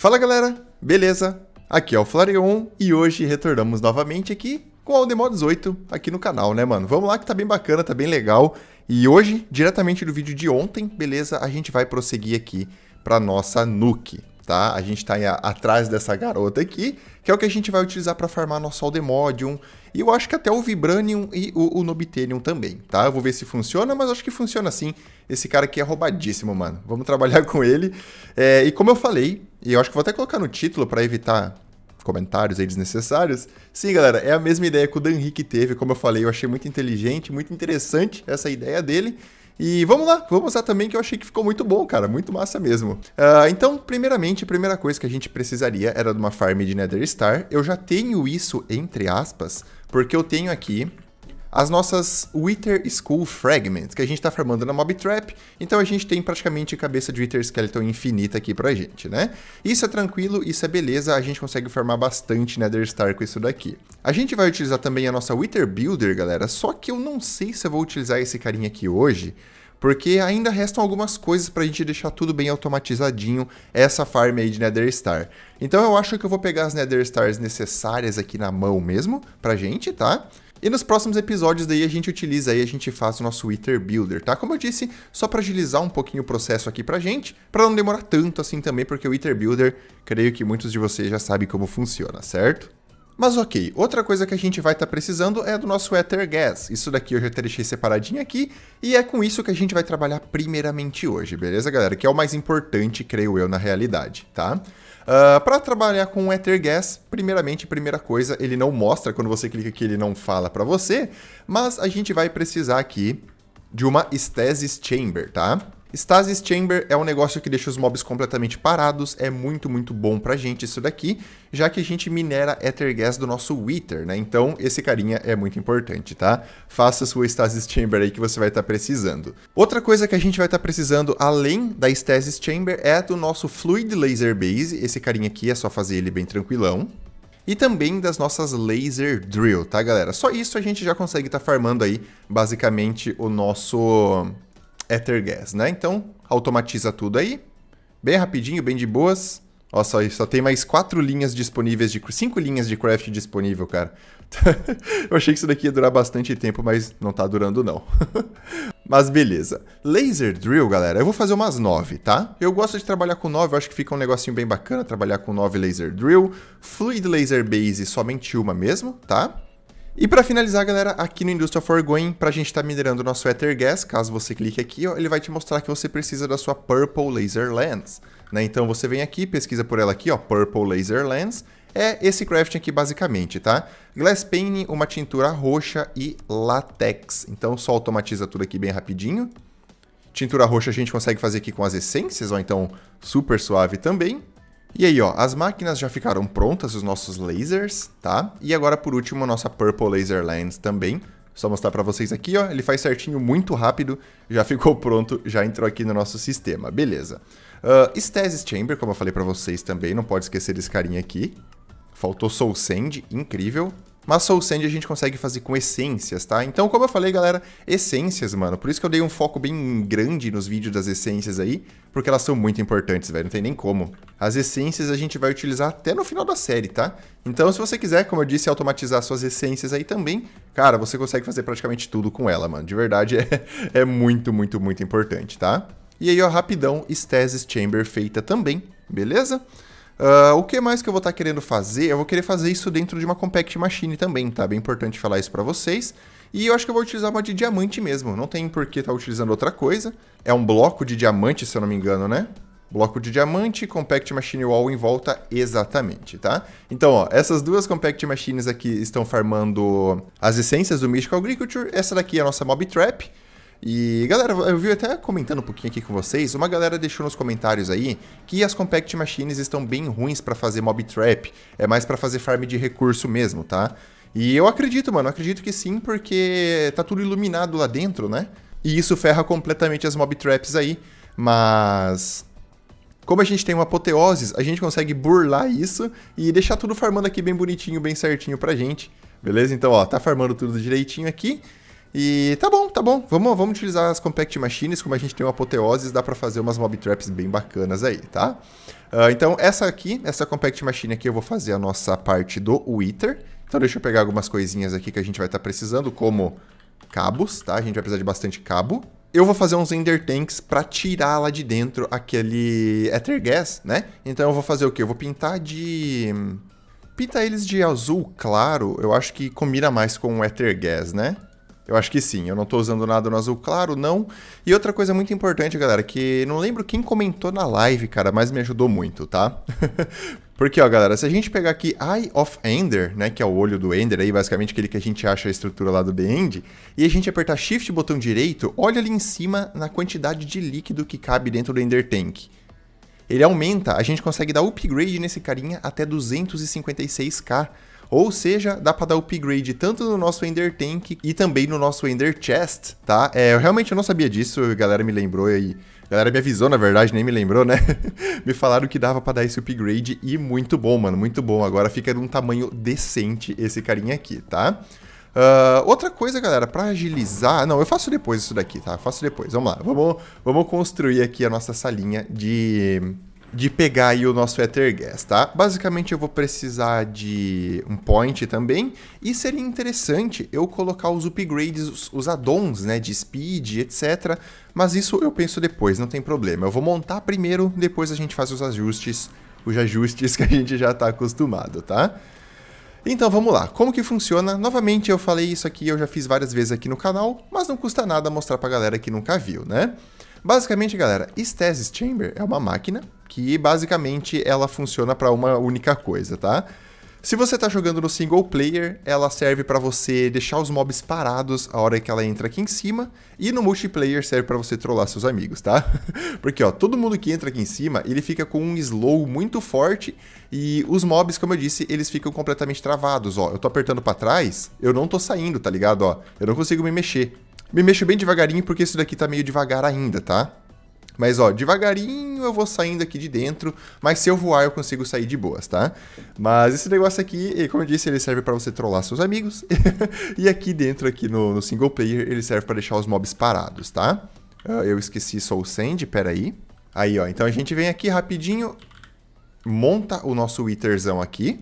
Fala galera, beleza? Aqui é o Flareon e hoje retornamos novamente aqui com Aldemó 18 aqui no canal, né mano? Vamos lá que tá bem bacana, tá bem legal. E hoje, diretamente do vídeo de ontem, beleza? A gente vai prosseguir aqui pra nossa nuke, tá? A gente tá a, atrás dessa garota aqui, que é o que a gente vai utilizar para farmar nosso Aldemodium. E eu acho que até o Vibranium e o, o também, tá? Eu vou ver se funciona, mas acho que funciona sim. Esse cara aqui é roubadíssimo, mano. Vamos trabalhar com ele. É, e como eu falei, e eu acho que vou até colocar no título para evitar comentários aí desnecessários. Sim, galera, é a mesma ideia que o Dan Rick teve, como eu falei, eu achei muito inteligente, muito interessante essa ideia dele. E vamos lá, vou mostrar também que eu achei que ficou muito bom, cara, muito massa mesmo. Uh, então, primeiramente, a primeira coisa que a gente precisaria era de uma farm de Nether Star. Eu já tenho isso entre aspas, porque eu tenho aqui as nossas Wither School Fragments, que a gente está formando na Mob Trap, então a gente tem praticamente cabeça de Wither Skeleton infinita aqui pra gente, né? Isso é tranquilo, isso é beleza, a gente consegue formar bastante Nether Star com isso daqui. A gente vai utilizar também a nossa Wither Builder, galera, só que eu não sei se eu vou utilizar esse carinha aqui hoje, porque ainda restam algumas coisas para a gente deixar tudo bem automatizadinho essa farm aí de Nether Star. Então eu acho que eu vou pegar as Nether Stars necessárias aqui na mão mesmo pra gente, tá? E nos próximos episódios daí a gente utiliza aí, a gente faz o nosso Twitter Builder, tá? Como eu disse, só para agilizar um pouquinho o processo aqui pra gente, para não demorar tanto assim também, porque o Twitter Builder, creio que muitos de vocês já sabem como funciona, certo? Mas ok, outra coisa que a gente vai estar tá precisando é do nosso Ether Gas. Isso daqui eu já até deixei separadinho aqui, e é com isso que a gente vai trabalhar primeiramente hoje, beleza, galera? Que é o mais importante, creio eu, na realidade, tá? Uh, ah, para trabalhar com Ethergas, primeiramente, primeira coisa, ele não mostra, quando você clica aqui ele não fala para você, mas a gente vai precisar aqui de uma stasis chamber, tá? Stasis Chamber é um negócio que deixa os mobs completamente parados, é muito, muito bom pra gente isso daqui, já que a gente minera Ether Gas do nosso Wither, né? Então, esse carinha é muito importante, tá? Faça sua Stasis Chamber aí que você vai estar tá precisando. Outra coisa que a gente vai estar tá precisando, além da Stasis Chamber, é do nosso Fluid Laser Base. Esse carinha aqui é só fazer ele bem tranquilão e também das nossas laser drill, tá galera? Só isso a gente já consegue estar tá farmando aí basicamente o nosso Ethergas, né? Então, automatiza tudo aí, bem rapidinho, bem de boas. Ó, só, só tem mais quatro linhas disponíveis, de cinco linhas de craft disponível, cara. Eu achei que isso daqui ia durar bastante tempo, mas não tá durando não. mas beleza. Laser Drill, galera, eu vou fazer umas nove, tá? Eu gosto de trabalhar com nove, acho que fica um negocinho bem bacana trabalhar com nove Laser Drill. Fluid Laser Base, somente uma mesmo, tá? E para finalizar, galera, aqui no Industrial Forgoing, para a gente estar tá minerando o nosso Gas, caso você clique aqui, ó, ele vai te mostrar que você precisa da sua Purple Laser Lens. Né? Então você vem aqui, pesquisa por ela aqui, ó, Purple Laser Lens, é esse crafting aqui basicamente, tá? Glass Pane, uma tintura roxa e latex. Então só automatiza tudo aqui bem rapidinho. Tintura roxa a gente consegue fazer aqui com as essências, ó, então super suave também. E aí, ó, as máquinas já ficaram prontas, os nossos lasers, tá? E agora, por último, a nossa Purple Laser Lens também. Só mostrar para vocês aqui, ó, ele faz certinho, muito rápido, já ficou pronto, já entrou aqui no nosso sistema, beleza. Uh, Stasis Chamber, como eu falei para vocês também, não pode esquecer desse carinha aqui. Faltou Soul Sand, incrível. Mas Soul Sand a gente consegue fazer com essências, tá? Então, como eu falei, galera, essências, mano. Por isso que eu dei um foco bem grande nos vídeos das essências aí, porque elas são muito importantes, velho. Não tem nem como. As essências a gente vai utilizar até no final da série, tá? Então, se você quiser, como eu disse, automatizar suas essências aí também, cara, você consegue fazer praticamente tudo com ela, mano. De verdade, é, é muito, muito, muito importante, tá? E aí, ó, rapidão, Stasis Chamber feita também, beleza? Uh, o que mais que eu vou estar tá querendo fazer? Eu vou querer fazer isso dentro de uma compact machine também, tá? Bem importante falar isso para vocês. E eu acho que eu vou utilizar uma de diamante mesmo, não tem por que estar tá utilizando outra coisa. É um bloco de diamante, se eu não me engano, né? Bloco de diamante, Compact Machine Wall em volta, exatamente, tá? Então, ó, essas duas Compact Machines aqui estão farmando as essências do Mystical Agriculture. Essa daqui é a nossa Mob Trap. E galera, eu vi até comentando um pouquinho aqui com vocês, uma galera deixou nos comentários aí que as compact machines estão bem ruins para fazer mob trap, é mais para fazer farm de recurso mesmo, tá? E eu acredito, mano, acredito que sim, porque tá tudo iluminado lá dentro, né? E isso ferra completamente as mob traps aí, mas como a gente tem uma apoteose, a gente consegue burlar isso e deixar tudo farmando aqui bem bonitinho, bem certinho pra gente. Beleza? Então, ó, tá farmando tudo direitinho aqui. E tá bom, tá bom. Vamos, vamos utilizar as Compact Machines, como a gente tem uma apoteose, dá para fazer umas mob traps bem bacanas aí, tá? Uh, então, essa aqui, essa Compact Machine aqui, eu vou fazer a nossa parte do Wither. Então, deixa eu pegar algumas coisinhas aqui que a gente vai estar tá precisando, como cabos, tá? A gente vai precisar de bastante cabo. Eu vou fazer uns Ender Tanks para tirar lá de dentro aquele Ether Gas, né? Então, eu vou fazer o quê? Eu vou pintar de... Pintar eles de azul claro, eu acho que combina mais com o Ether Gas, né? Eu acho que sim. Eu não estou usando nada no azul claro, não. E outra coisa muito importante, galera, que não lembro quem comentou na live, cara, mas me ajudou muito, tá? Porque, ó, galera, se a gente pegar aqui Eye of Ender, né, que é o olho do Ender aí, basicamente aquele que a gente acha a estrutura lá do The End, e a gente apertar Shift, botão direito, olha ali em cima na quantidade de líquido que cabe dentro do Ender Tank. Ele aumenta, a gente consegue dar upgrade nesse carinha até 256k, ou seja, dá para dar upgrade tanto no nosso Ender Tank e também no nosso Ender Chest, tá? É, eu realmente não sabia disso, a galera me lembrou aí. A galera me avisou, na verdade, nem me lembrou, né? me falaram que dava pra dar esse upgrade e muito bom, mano, muito bom. Agora fica de um tamanho decente esse carinha aqui, tá? Uh, outra coisa, galera, para agilizar... Não, eu faço depois isso daqui, tá? Eu faço depois, vamos lá. Vamos, vamos construir aqui a nossa salinha de de pegar aí o nosso Ethergas, tá? Basicamente eu vou precisar de um point também, e seria interessante eu colocar os upgrades, os, os né, de speed, etc, mas isso eu penso depois, não tem problema. Eu vou montar primeiro, depois a gente faz os ajustes, os ajustes que a gente já está acostumado, tá? Então vamos lá, como que funciona? Novamente eu falei isso aqui, eu já fiz várias vezes aqui no canal, mas não custa nada mostrar pra galera que nunca viu, né? Basicamente, galera, Stasis Chamber é uma máquina que basicamente ela funciona para uma única coisa, tá? Se você está jogando no single player, ela serve para você deixar os mobs parados a hora que ela entra aqui em cima, e no multiplayer serve para você trollar seus amigos, tá? Porque ó, todo mundo que entra aqui em cima, ele fica com um slow muito forte e os mobs, como eu disse, eles ficam completamente travados, ó. Eu tô apertando para trás, eu não tô saindo, tá ligado, ó? Eu não consigo me mexer. Me mexo bem devagarinho porque isso daqui tá meio devagar ainda, tá? Mas ó, devagarinho eu vou saindo aqui de dentro, mas se eu voar eu consigo sair de boas, tá? Mas esse negócio aqui, como eu disse, ele serve para você trollar seus amigos. e aqui dentro, aqui no, no single player, ele serve para deixar os mobs parados, tá? Ah, eu esqueci Soul Sand, peraí. Aí ó, então a gente vem aqui rapidinho, monta o nosso Witherzão aqui.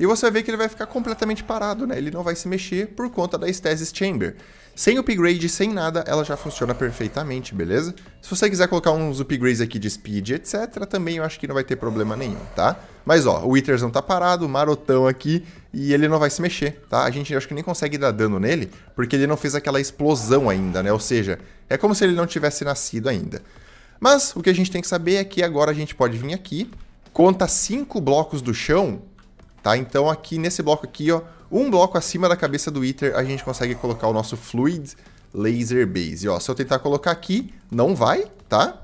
E você vai ver que ele vai ficar completamente parado, né? Ele não vai se mexer por conta da Stasis Chamber. Sem upgrade, sem nada, ela já funciona perfeitamente, beleza? Se você quiser colocar uns upgrades aqui de speed, etc, também eu acho que não vai ter problema nenhum, tá? Mas ó, o Witherzão tá parado, marotão aqui, e ele não vai se mexer, tá? A gente acho que nem consegue dar dano nele, porque ele não fez aquela explosão ainda, né? Ou seja, é como se ele não tivesse nascido ainda. Mas o que a gente tem que saber é que agora a gente pode vir aqui, conta 5 blocos do chão Tá? Então aqui nesse bloco aqui, ó, um bloco acima da cabeça do Iter, a gente consegue colocar o nosso Fluid Laser Base. Ó, se eu tentar colocar aqui, não vai, tá?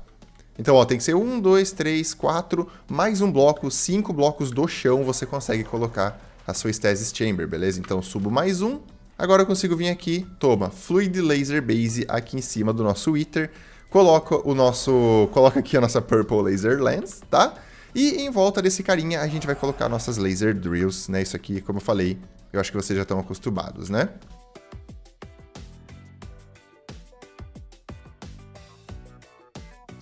Então, ó, tem que ser um, dois, três, quatro, mais um bloco, cinco blocos do chão você consegue colocar a sua Stasis Chamber, beleza? Então, subo mais um. Agora eu consigo vir aqui, toma, Fluid Laser Base aqui em cima do nosso Wither. Coloco o nosso, coloca aqui a nossa Purple Laser Lens, tá? E em volta desse carinha a gente vai colocar nossas laser drills, né? Isso aqui, como eu falei, eu acho que vocês já estão acostumados, né?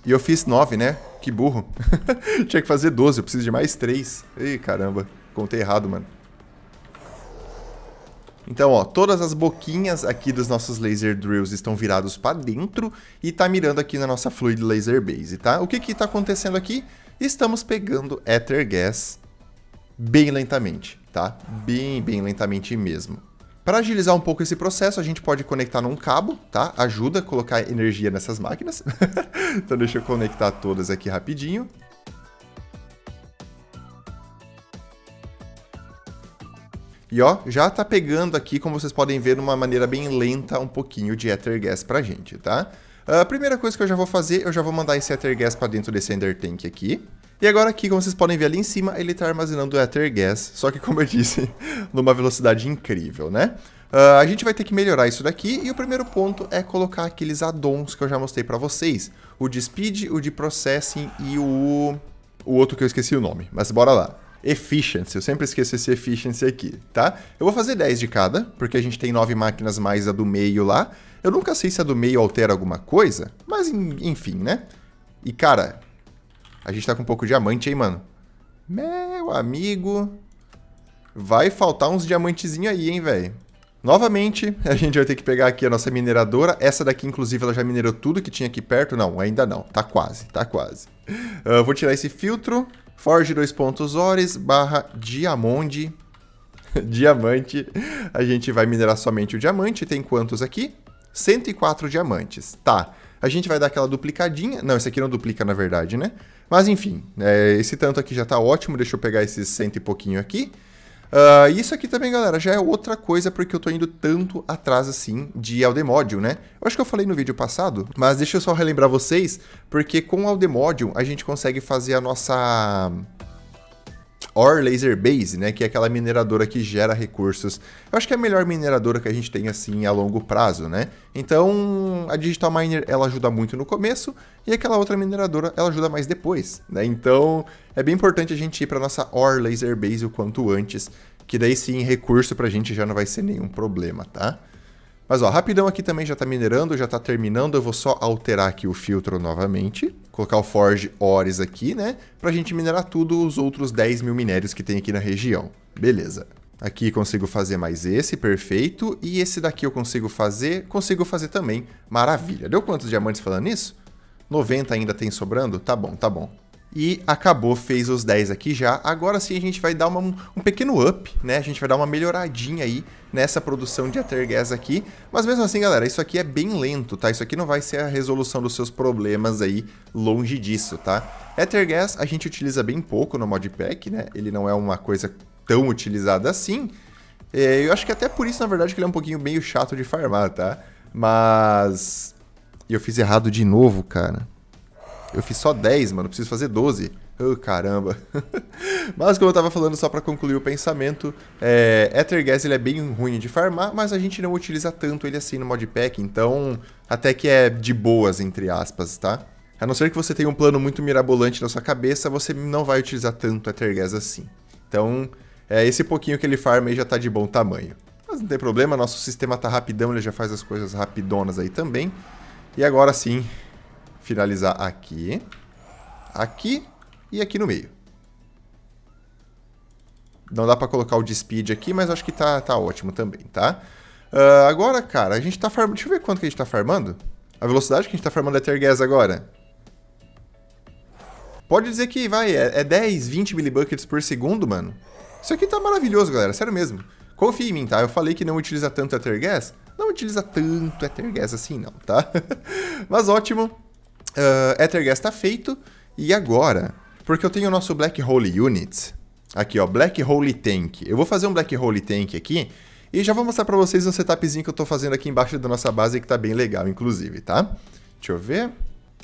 E eu fiz 9, né? Que burro. Tinha que fazer 12, eu preciso de mais 3. Ih, caramba. Contei errado, mano. Então, ó, todas as boquinhas aqui dos nossos laser drills estão virados para dentro e está mirando aqui na nossa fluid laser base, tá? O que que tá acontecendo aqui? Estamos pegando ether gas bem lentamente, tá? Bem, bem lentamente mesmo. Para agilizar um pouco esse processo, a gente pode conectar num cabo, tá? Ajuda a colocar energia nessas máquinas. então deixa eu conectar todas aqui rapidinho. E ó, já tá pegando aqui, como vocês podem ver, de uma maneira bem lenta um pouquinho de Ether Gas pra gente, tá? Ah, a primeira coisa que eu já vou fazer, eu já vou mandar esse Ether Gas pra dentro desse Ender Tank aqui. E agora aqui, como vocês podem ver ali em cima, ele está armazenando o Ether Gas, só que como eu disse, numa velocidade incrível, né? Uh, a gente vai ter que melhorar isso daqui e o primeiro ponto é colocar aqueles addons que eu já mostrei para vocês. O de Speed, o de Processing e o... o outro que eu esqueci o nome, mas bora lá efficiency. Eu sempre esqueço esse efficiency aqui, tá? Eu vou fazer 10 de cada, porque a gente tem 9 máquinas mais a do meio lá. Eu nunca sei se a do meio altera alguma coisa, mas enfim, né? E cara, a gente tá com um pouco de diamante, hein, mano? Meu amigo, vai faltar uns diamantezinhos aí, hein, velho? Novamente, a gente vai ter que pegar aqui a nossa mineradora. Essa daqui, inclusive, ela já minerou tudo que tinha aqui perto. Não, ainda não. Tá quase, tá quase. Uh, vou tirar esse filtro. Forge dois pontos Ores barra Diamonde. diamante. A gente vai minerar somente o diamante. Tem quantos aqui? 104 diamantes. Tá. A gente vai dar aquela duplicadinha. Não, esse aqui não duplica, na verdade, né? Mas enfim, é, esse tanto aqui já tá ótimo. Deixa eu pegar esses cento e pouquinho aqui. Uh, isso aqui também, galera, já é outra coisa porque eu tô indo tanto atrás assim de Aldemódio, né? Eu acho que eu falei no vídeo passado, mas deixa eu só relembrar vocês, porque com Aldemódio a gente consegue fazer a nossa Or Laser Base, né, que é aquela mineradora que gera recursos. Eu acho que é a melhor mineradora que a gente tem assim a longo prazo, né? Então, a Digital Miner ela ajuda muito no começo e aquela outra mineradora ela ajuda mais depois, né? Então, é bem importante a gente ir para nossa Or Laser Base o quanto antes, que daí sim recurso para a gente já não vai ser nenhum problema, tá? Mas ó, rapidão aqui também já está minerando, já está terminando. Eu vou só alterar aqui o filtro novamente. Colocar o Forge Ores aqui, né? Para a gente minerar tudo os outros 10 mil minérios que tem aqui na região. Beleza. Aqui consigo fazer mais esse, perfeito. E esse daqui eu consigo fazer, consigo fazer também. Maravilha. Deu quantos diamantes falando nisso? 90 ainda tem sobrando? Tá bom, tá bom. E acabou, fez os 10 aqui já. Agora sim a gente vai dar uma, um pequeno up, né? A gente vai dar uma melhoradinha aí nessa produção de Ethergas aqui. Mas mesmo assim, galera, isso aqui é bem lento, tá? Isso aqui não vai ser a resolução dos seus problemas aí, longe disso, tá? Ethergas a gente utiliza bem pouco no Modpack, né? Ele não é uma coisa tão utilizada assim. É, eu acho que até por isso, na verdade, que ele é um pouquinho meio chato de farmar, tá? Mas... Eu fiz errado de novo, cara. Eu fiz só 10, mano, preciso fazer 12. Oh, caramba. mas como eu tava falando, só para concluir o pensamento, é, Ether Gas ele é bem ruim de farmar, mas a gente não utiliza tanto ele assim no modpack, então até que é de boas, entre aspas, tá? A não ser que você tenha um plano muito mirabolante na sua cabeça, você não vai utilizar tanto Ether Gas assim. Então, é, esse pouquinho que ele farma aí já tá de bom tamanho. Mas não tem problema, nosso sistema tá rapidão, ele já faz as coisas rapidonas aí também. E agora sim, finalizar aqui, aqui e aqui no meio. Não dá para colocar o de speed aqui, mas acho que tá, tá ótimo também, tá? Uh, agora, cara, a gente tá farmando... Deixa eu ver quanto que a gente tá farmando. A velocidade que a gente tá farmando é Tergas agora. Pode dizer que, vai, é, é 10, 20 milibuckets por segundo, mano. Isso aqui tá maravilhoso, galera, sério mesmo. Confia em mim, tá? Eu falei que não utiliza tanto Ether Gas. Não utiliza tanto Ether Gas assim, não, tá? Mas ótimo. Uh, ah, Ethergas está feito. E agora? Porque eu tenho o nosso Black Hole Unit. Aqui, ó, Black Hole Tank. Eu vou fazer um Black Hole Tank aqui. E já vou mostrar para vocês um setupzinho que eu estou fazendo aqui embaixo da nossa base, que está bem legal, inclusive, tá? Deixa eu ver.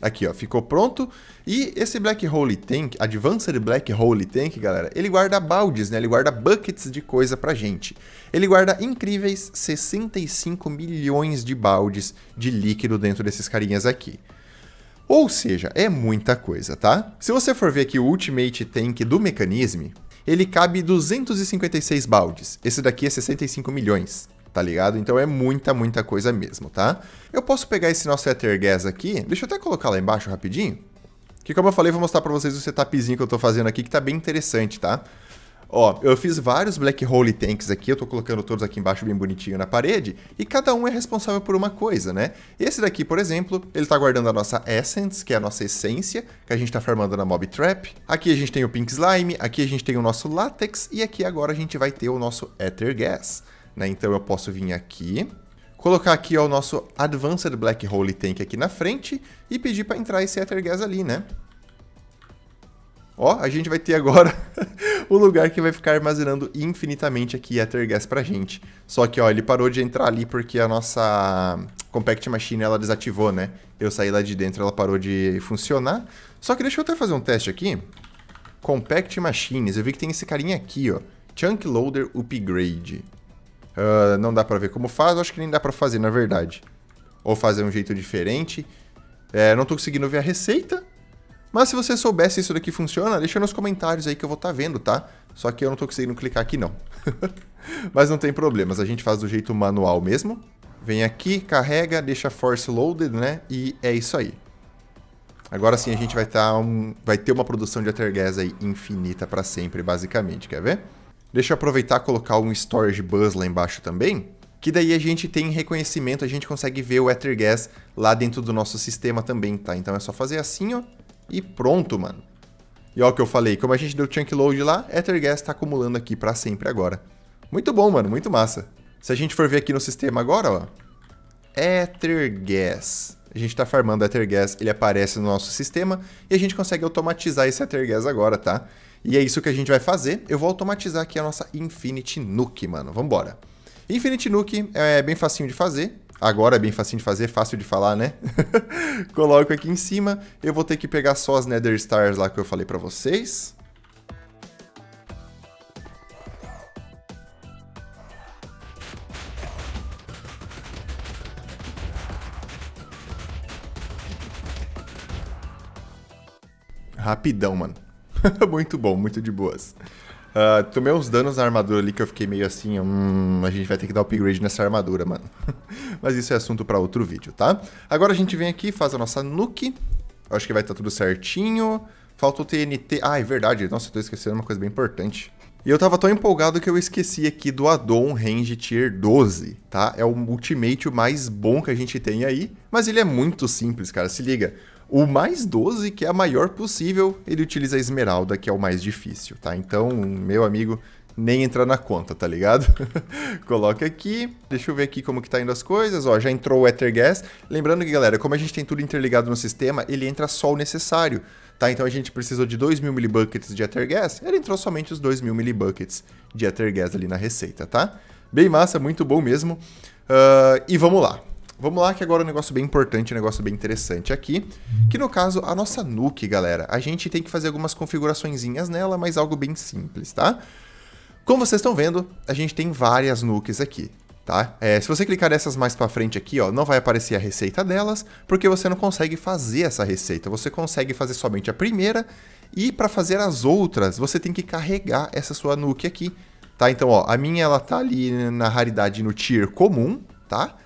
Aqui, ó, ficou pronto. E esse Black Hole Tank, Advanced Black Hole Tank, galera, ele guarda baldes, né? Ele guarda buckets de coisa pra gente. Ele guarda incríveis 65 milhões de baldes de líquido dentro desses carinhas aqui. Ou seja, é muita coisa, tá? Se você for ver aqui o Ultimate Tank do mecanismo ele cabe 256 baldes. Esse daqui é 65 milhões tá ligado? Então é muita, muita coisa mesmo, tá? Eu posso pegar esse nosso Ether Gas aqui, deixa eu até colocar lá embaixo rapidinho, que como eu falei, vou mostrar pra vocês o setupzinho que eu tô fazendo aqui, que tá bem interessante, tá? Ó, eu fiz vários black hole tanks aqui, eu tô colocando todos aqui embaixo bem bonitinho na parede, e cada um é responsável por uma coisa, né? Esse daqui, por exemplo, ele tá guardando a nossa essence, que é a nossa essência, que a gente tá farmando na mob trap. Aqui a gente tem o pink slime, aqui a gente tem o nosso látex, e aqui agora a gente vai ter o nosso ether gas, né? Então eu posso vir aqui, colocar aqui ó, o nosso Advanced Black Hole Tank aqui na frente e pedir para entrar esse Ether Gas ali, né? Ó, a gente vai ter agora o lugar que vai ficar armazenando infinitamente aqui Ethergas pra gente. Só que, ó, ele parou de entrar ali porque a nossa Compact Machine, ela desativou, né? Eu saí lá de dentro, ela parou de funcionar. Só que deixa eu até fazer um teste aqui. Compact Machines, eu vi que tem esse carinha aqui, ó. Chunk Loader Upgrade. Uh, não dá pra ver como faz, acho que nem dá pra fazer, na verdade. Ou fazer um jeito diferente. É, não tô conseguindo ver a receita, mas se você soubesse se isso daqui funciona, deixa nos comentários aí que eu vou estar tá vendo, tá? Só que eu não tô conseguindo clicar aqui não. Mas não tem problemas, a gente faz do jeito manual mesmo. Vem aqui, carrega, deixa force loaded, né? E é isso aí. Agora sim a gente vai, tá um, vai ter uma produção de Ethergas aí infinita para sempre, basicamente, quer ver? Deixa eu aproveitar e colocar um storage bus lá embaixo também, que daí a gente tem reconhecimento, a gente consegue ver o Ethergas lá dentro do nosso sistema também, tá? Então é só fazer assim, ó, e pronto, mano. E ó o que eu falei, como a gente deu chunk load lá, Ethergas tá acumulando aqui para sempre agora. Muito bom, mano, muito massa. Se a gente for ver aqui no sistema agora, ó, Ethergas. A gente tá farmando Ethergas, ele aparece no nosso sistema e a gente consegue automatizar esse Ethergas agora, tá? E é isso que a gente vai fazer. Eu vou automatizar aqui a nossa Infinity Nuke, mano. Vambora. Infinity Nuke é bem facinho de fazer. Agora é bem fácil de fazer, fácil de falar, né? Coloco aqui em cima. Eu vou ter que pegar só as Nether Stars lá que eu falei para vocês. Rapidão, mano. muito bom, muito de boas. Uh, tomei uns danos na armadura ali que eu fiquei meio assim, hum, a gente vai ter que dar upgrade nessa armadura, mano. mas isso é assunto para outro vídeo, tá? Agora a gente vem aqui, faz a nossa nuke. acho que vai estar tá tudo certinho. Falta o TNT. Ah, é verdade. Nossa, eu tô esquecendo uma coisa bem importante. E eu tava tão empolgado que eu esqueci aqui do addon Range Tier 12, tá? É o ultimate o mais bom que a gente tem aí, mas ele é muito simples, cara. Se liga, o mais 12, que é a maior possível, ele utiliza a esmeralda, que é o mais difícil, tá? Então, meu amigo, nem entrar na conta, tá ligado? Coloca aqui. Deixa eu ver aqui como que tá indo as coisas. Ó, já entrou o Ethergas. Lembrando que, galera, como a gente tem tudo interligado no sistema, ele entra só o necessário. Tá, então a gente precisou de 2.000 milibuckets de Ethergas. Ele entrou somente os 2.000 milibuckets de Ethergas ali na receita, tá? Bem massa, muito bom mesmo. Uh, e vamos lá. Vamos lá que agora é um negócio bem importante, um negócio bem interessante aqui, que no caso a nossa Nuke, galera, a gente tem que fazer algumas configuraçõezinhas nela, mas algo bem simples, tá? Como vocês estão vendo, a gente tem várias nukes aqui. Tá? É, se você clicar nessas mais para frente aqui, ó, não vai aparecer a receita delas, porque você não consegue fazer essa receita. Você consegue fazer somente a primeira e para fazer as outras, você tem que carregar essa sua nuke aqui, tá? Então, ó, a minha ela tá ali na raridade no tier comum, tá?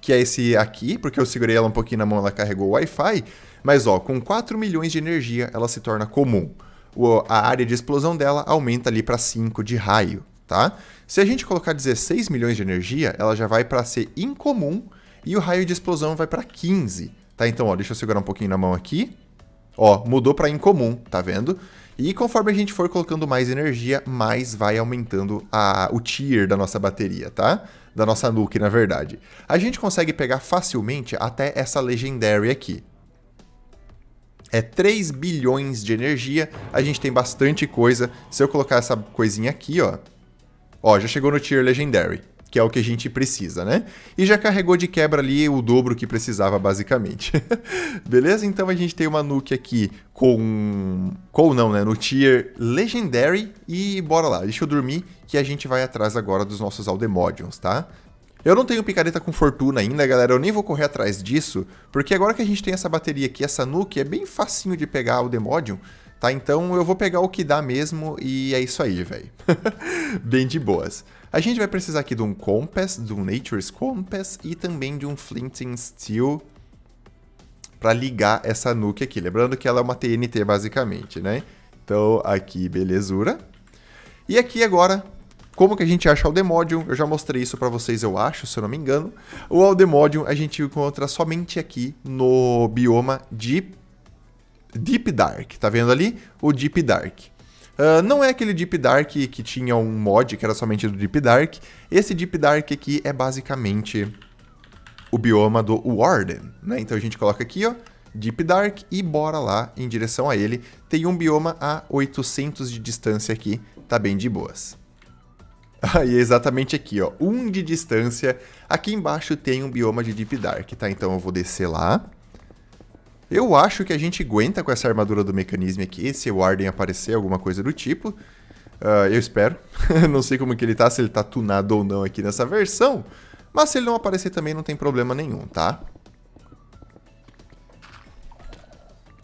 Que é esse aqui, porque eu segurei ela um pouquinho na mão, ela carregou o Wi-Fi, mas ó, com 4 milhões de energia ela se torna comum a área de explosão dela aumenta ali para 5 de raio, tá? Se a gente colocar 16 milhões de energia, ela já vai para ser incomum e o raio de explosão vai para 15, tá? Então, ó, deixa eu segurar um pouquinho na mão aqui. Ó, mudou para incomum, tá vendo? E conforme a gente for colocando mais energia, mais vai aumentando a, o tier da nossa bateria, tá? Da nossa nuke, na verdade. A gente consegue pegar facilmente até essa Legendary aqui é 3 bilhões de energia. A gente tem bastante coisa. Se eu colocar essa coisinha aqui, ó. Ó, já chegou no tier Legendary, que é o que a gente precisa, né? E já carregou de quebra ali o dobro que precisava, basicamente. Beleza? Então a gente tem uma nuke aqui com... Com não, né? No tier Legendary. E bora lá, deixa eu dormir que a gente vai atrás agora dos nossos Aldemodions, tá? Eu não tenho picareta com fortuna ainda, galera. Eu nem vou correr atrás disso, porque agora que a gente tem essa bateria aqui, essa nuke, é bem facinho de pegar o Demodium. Tá, então eu vou pegar o que dá mesmo e é isso aí, velho. bem de boas. A gente vai precisar aqui de um Compass, de um Nature's Compass e também de um Flint and Steel para ligar essa nuke aqui. Lembrando que ela é uma TNT basicamente, né? Então aqui, belezura. E aqui agora como que a gente acha o Aldemodium? Eu já mostrei isso para vocês, eu acho, se eu não me engano. O Aldemodium a gente encontra somente aqui no bioma Deep, Deep Dark. Tá vendo ali? O Deep Dark. Uh, não é aquele Deep Dark que tinha um mod que era somente do Deep Dark. Esse Deep Dark aqui é basicamente o bioma do Warden, né? Então a gente coloca aqui, ó, Deep Dark e bora lá em direção a ele. Tem um bioma a 800 de distância aqui, tá bem de boas. Aí é exatamente aqui, ó, um de distância. Aqui embaixo tem um bioma de Deep Dark, tá? Então eu vou descer lá. Eu acho que a gente aguenta com essa armadura do mecanismo aqui, se o Arden aparecer, alguma coisa do tipo. Uh, eu espero. não sei como que ele tá, se ele tá tunado ou não aqui nessa versão. Mas se ele não aparecer também não tem problema nenhum, tá?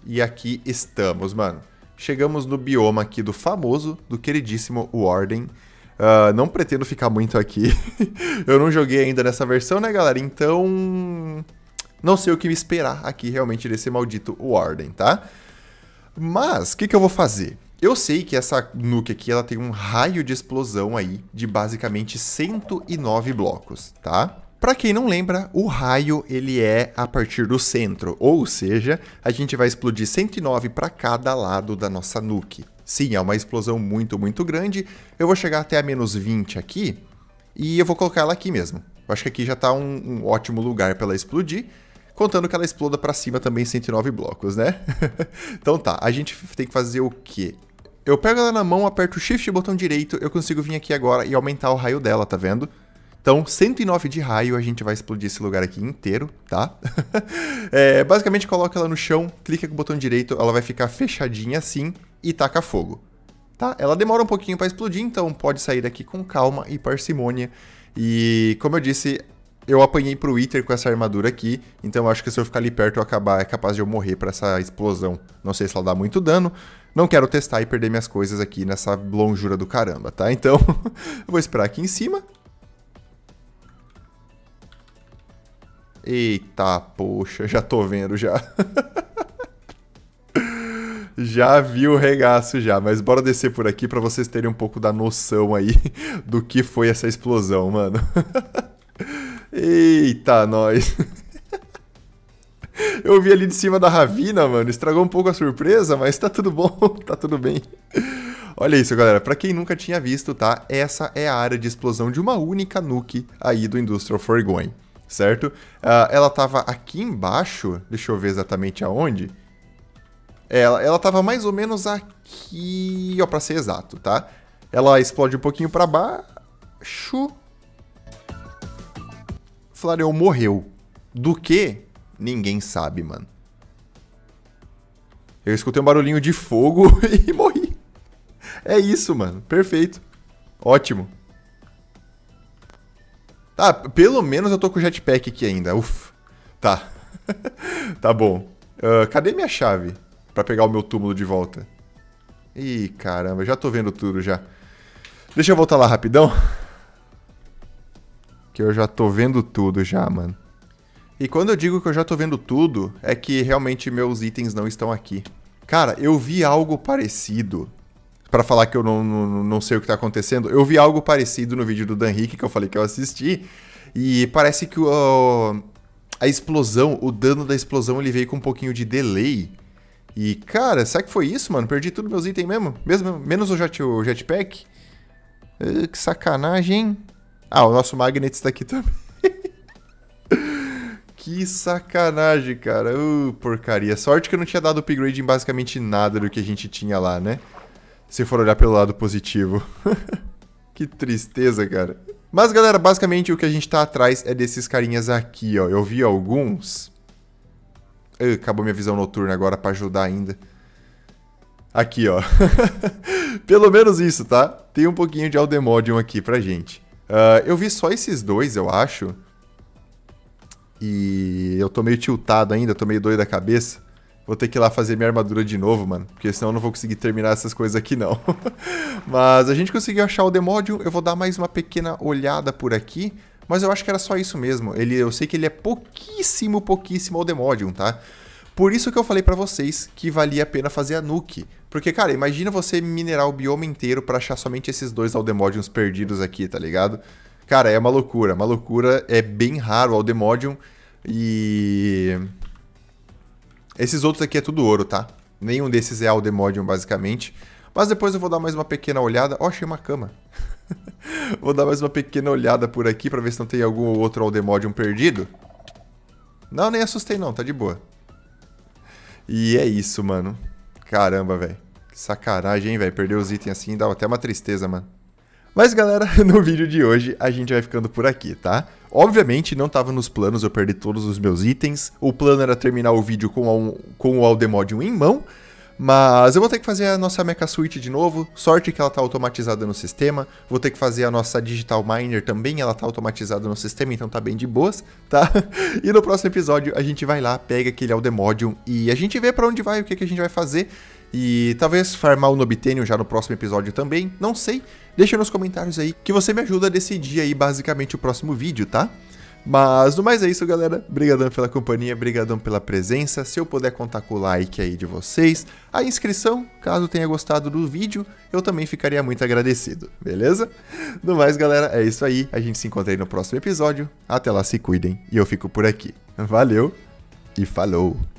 E aqui estamos, mano. Chegamos no bioma aqui do famoso, do queridíssimo Warden Uh, não pretendo ficar muito aqui. eu não joguei ainda nessa versão, né, galera? Então. Não sei o que me esperar aqui realmente desse maldito Warden, tá? Mas, o que, que eu vou fazer? Eu sei que essa nuke aqui ela tem um raio de explosão aí de basicamente 109 blocos, tá? Para quem não lembra, o raio ele é a partir do centro, ou seja, a gente vai explodir 109 para cada lado da nossa nuke. Sim, é uma explosão muito, muito grande. Eu vou chegar até a menos 20 aqui e eu vou colocar ela aqui mesmo. Eu acho que aqui já está um, um ótimo lugar para ela explodir contando que ela exploda para cima também 109 blocos, né? então tá, a gente tem que fazer o quê? Eu pego ela na mão, aperto o shift e botão direito, eu consigo vir aqui agora e aumentar o raio dela, tá vendo? Então, 109 de raio, a gente vai explodir esse lugar aqui inteiro, tá? é, basicamente, coloca ela no chão, clica com o botão direito, ela vai ficar fechadinha assim, e taca fogo. Tá? Ela demora um pouquinho para explodir, então pode sair daqui com calma e parcimônia. E como eu disse, eu apanhei pro Wither com essa armadura aqui, então acho que se eu ficar ali perto eu acabar é capaz de eu morrer para essa explosão. Não sei se ela dá muito dano, não quero testar e perder minhas coisas aqui nessa lonjura do caramba, tá? Então, eu vou esperar aqui em cima. Eita, poxa, já tô vendo já. já viu o regaço já, mas bora descer por aqui para vocês terem um pouco da noção aí do que foi essa explosão, mano. Eita, nós. Eu vi ali de cima da ravina, mano, estragou um pouco a surpresa, mas tá tudo bom, tá tudo bem. Olha isso, galera. Para quem nunca tinha visto, tá? Essa é a área de explosão de uma única nuke aí do Industrial Forgoing, certo? Uh, ela tava aqui embaixo, deixa eu ver exatamente aonde. É, ela, ela tava mais ou menos aqui, ó, pra ser exato, tá? Ela explode um pouquinho para baixo. Flareon morreu. Do que? Ninguém sabe, mano. Eu escutei um barulhinho de fogo e morri. É isso, mano. Perfeito. Ótimo. Tá, pelo menos eu tô com o jetpack aqui ainda. Uf. Tá. tá bom. Uh, cadê minha chave? para pegar o meu túmulo de volta. Ih, caramba, já tô vendo tudo já. Deixa eu voltar lá rapidão. Que eu já tô vendo tudo já, mano. E quando eu digo que eu já tô vendo tudo, é que realmente meus itens não estão aqui. Cara, eu vi algo parecido. Para falar que eu não, não, não, sei o que tá acontecendo, eu vi algo parecido no vídeo do Dan Rick que eu falei que eu assisti. E parece que o, a explosão, o dano da explosão, ele veio com um pouquinho de delay. E, cara, será que foi isso, mano? Perdi tudo meus itens mesmo? mesmo menos o, jet, o jetpack? Uh, que sacanagem, hein? Ah, o nosso magnet está aqui também. que sacanagem, cara. Uh, porcaria. Sorte que eu não tinha dado upgrade em basicamente nada do que a gente tinha lá, né? Se for olhar pelo lado positivo. que tristeza, cara. Mas, galera, basicamente o que a gente tá atrás é desses carinhas aqui, ó. Eu vi alguns acabou minha visão noturna agora para ajudar ainda. Aqui, ó. Pelo menos isso, tá? Tem um pouquinho de Aldemodium aqui pra gente. Uh, eu vi só esses dois, eu acho. E eu tô meio tiltado ainda, tô meio doido da cabeça. Vou ter que ir lá fazer minha armadura de novo, mano. Porque senão eu não vou conseguir terminar essas coisas aqui, não. Mas a gente conseguiu achar o Demodium. Eu vou dar mais uma pequena olhada por aqui. Mas eu acho que era só isso mesmo. Ele, eu sei que ele é pouquíssimo, pouquíssimo aldemódium, tá? Por isso que eu falei para vocês que valia a pena fazer a nuke. Porque, cara, imagina você minerar o bioma inteiro para achar somente esses dois Aldemodiums perdidos aqui, tá ligado? Cara, é uma loucura. Uma loucura. É bem raro o Aldemodium. E... Esses outros aqui é tudo ouro, tá? Nenhum desses é Aldemodium, basicamente. Mas depois eu vou dar mais uma pequena olhada. Ó, oh, achei uma cama. Vou dar mais uma pequena olhada por aqui pra ver se não tem algum outro Aldemodium perdido. Não, nem assustei não, tá de boa. E é isso, mano. Caramba, velho. Que sacanagem, hein, velho. Perder os itens assim dá até uma tristeza, mano. Mas galera, no vídeo de hoje a gente vai ficando por aqui, tá? Obviamente não estava nos planos eu perdi todos os meus itens, o plano era terminar o vídeo com, um, com o Aldemodium em mão, mas eu vou ter que fazer a nossa Mecha Switch de novo. Sorte que ela está automatizada no sistema. Vou ter que fazer a nossa Digital Miner também. Ela está automatizada no sistema, então tá bem de boas, tá? E no próximo episódio a gente vai lá, pega aquele Aldemodium e a gente vê para onde vai, o que, que a gente vai fazer. E talvez farmar o Nobitênio já no próximo episódio também. Não sei. Deixa nos comentários aí que você me ajuda a decidir aí basicamente o próximo vídeo, tá? Mas no mais é isso, galera. Obrigadão pela companhia, obrigadão pela presença. Se eu puder contar com o like aí de vocês, a inscrição, caso tenha gostado do vídeo, eu também ficaria muito agradecido, beleza? No mais, galera, é isso aí. A gente se encontra aí no próximo episódio. Até lá, se cuidem e eu fico por aqui. Valeu e falou!